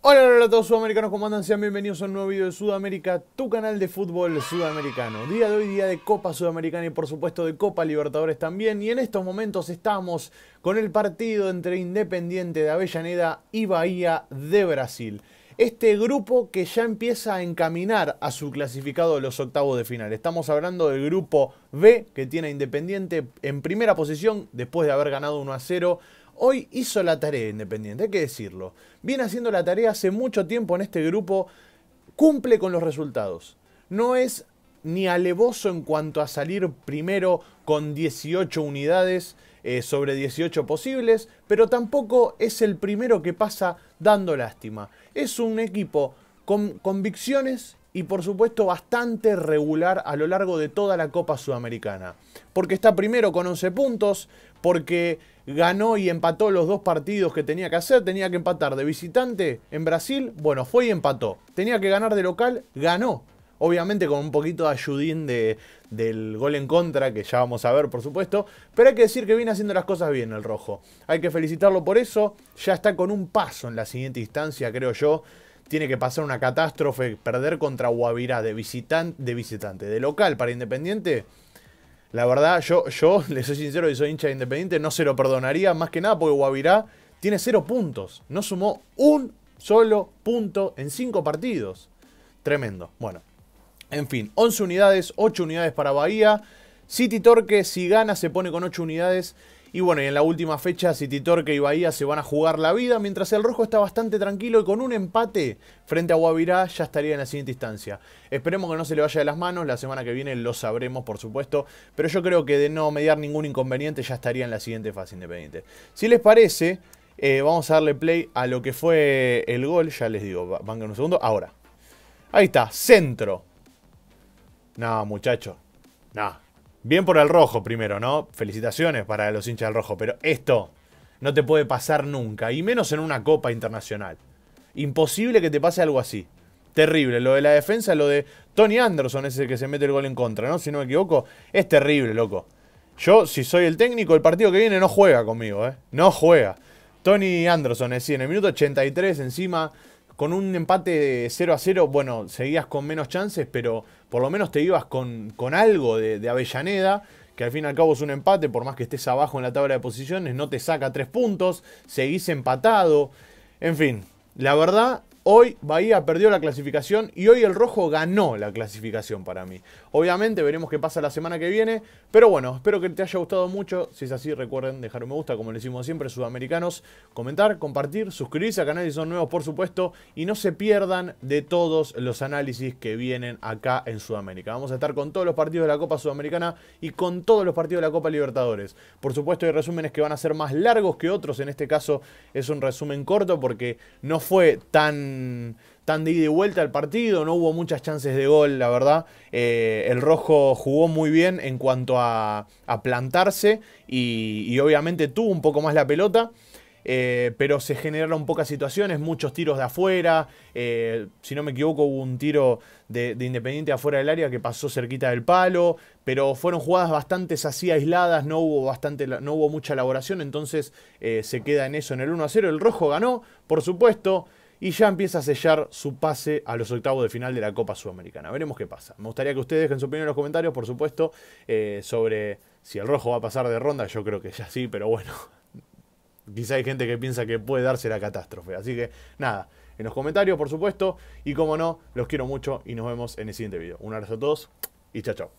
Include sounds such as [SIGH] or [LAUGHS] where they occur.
Hola, hola a todos sudamericanos, ¿cómo andan? Sean bienvenidos a un nuevo video de Sudamérica, tu canal de fútbol sudamericano. Día de hoy, día de Copa Sudamericana y por supuesto de Copa Libertadores también. Y en estos momentos estamos con el partido entre Independiente de Avellaneda y Bahía de Brasil. Este grupo que ya empieza a encaminar a su clasificado de los octavos de final. Estamos hablando del grupo B que tiene Independiente en primera posición después de haber ganado 1 a 0 Hoy hizo la tarea Independiente, hay que decirlo. Viene haciendo la tarea hace mucho tiempo en este grupo, cumple con los resultados. No es ni alevoso en cuanto a salir primero con 18 unidades eh, sobre 18 posibles, pero tampoco es el primero que pasa dando lástima. Es un equipo con convicciones y por supuesto bastante regular a lo largo de toda la Copa Sudamericana. Porque está primero con 11 puntos, porque ganó y empató los dos partidos que tenía que hacer, tenía que empatar de visitante en Brasil, bueno, fue y empató. Tenía que ganar de local, ganó. Obviamente con un poquito de ayudín de, del gol en contra, que ya vamos a ver por supuesto. Pero hay que decir que viene haciendo las cosas bien el rojo. Hay que felicitarlo por eso. Ya está con un paso en la siguiente instancia, creo yo tiene que pasar una catástrofe, perder contra Guavirá de, de visitante, de local para Independiente. La verdad, yo, yo [LAUGHS] le soy sincero y soy hincha de Independiente, no se lo perdonaría, más que nada porque Guavirá tiene cero puntos. No sumó un solo punto en cinco partidos. Tremendo. Bueno, en fin, 11 unidades, 8 unidades para Bahía. City Torque, si gana, se pone con 8 unidades. Y bueno, y en la última fecha, City Torque y Bahía se van a jugar la vida, mientras el rojo está bastante tranquilo y con un empate frente a Guavirá ya estaría en la siguiente instancia. Esperemos que no se le vaya de las manos, la semana que viene lo sabremos, por supuesto, pero yo creo que de no mediar ningún inconveniente ya estaría en la siguiente fase independiente. Si les parece, eh, vamos a darle play a lo que fue el gol, ya les digo, van un segundo, ahora. Ahí está, centro. No, muchacho, no. Bien por el rojo primero, ¿no? Felicitaciones para los hinchas del rojo, pero esto no te puede pasar nunca, y menos en una copa internacional. Imposible que te pase algo así. Terrible. Lo de la defensa, lo de Tony Anderson es el que se mete el gol en contra, ¿no? Si no me equivoco, es terrible, loco. Yo, si soy el técnico, el partido que viene no juega conmigo, ¿eh? No juega. Tony Anderson, es eh, 100, en el minuto 83 encima con un empate 0 a 0, bueno, seguías con menos chances, pero por lo menos te ibas con, con algo de, de, Avellaneda, que al fin y al cabo es un empate, por más que estés abajo en la tabla de posiciones, no te saca tres puntos, seguís empatado, en fin, la verdad Hoy Bahía perdió la clasificación y hoy el rojo ganó la clasificación para mí. Obviamente veremos qué pasa la semana que viene, pero bueno, espero que te haya gustado mucho. Si es así, recuerden dejar un me gusta, como le decimos siempre, sudamericanos, comentar, compartir, suscribirse al canal si son nuevos, por supuesto, y no se pierdan de todos los análisis que vienen acá en Sudamérica. Vamos a estar con todos los partidos de la Copa Sudamericana y con todos los partidos de la Copa Libertadores. Por supuesto, hay resúmenes que van a ser más largos que otros. En este caso es un resumen corto porque no fue tan tan, de ida y vuelta al partido, no hubo muchas chances de gol, la verdad. Eh, el rojo jugó muy bien en cuanto a, plantarse y, obviamente tuvo un poco más la pelota. Eh, pero se generaron pocas situaciones, muchos tiros de afuera, eh, si no me equivoco hubo un tiro de, Independiente afuera del área que pasó cerquita del palo, pero fueron jugadas bastante así aisladas, no hubo, bastante, no hubo mucha elaboración, entonces se queda en eso en el 1 a 0. El rojo ganó, por supuesto, y ya empieza a sellar su pase a los octavos de final de la Copa Sudamericana. Veremos qué pasa. Me gustaría que ustedes dejen su opinión en los comentarios, por supuesto, eh, sobre si el rojo va a pasar de ronda. Yo creo que ya sí, pero bueno, [LAUGHS] quizá hay gente que piensa que puede darse la catástrofe. Así que nada, en los comentarios, por supuesto, y como no, los quiero mucho y nos vemos en el siguiente video. Un abrazo a todos y chao, chao.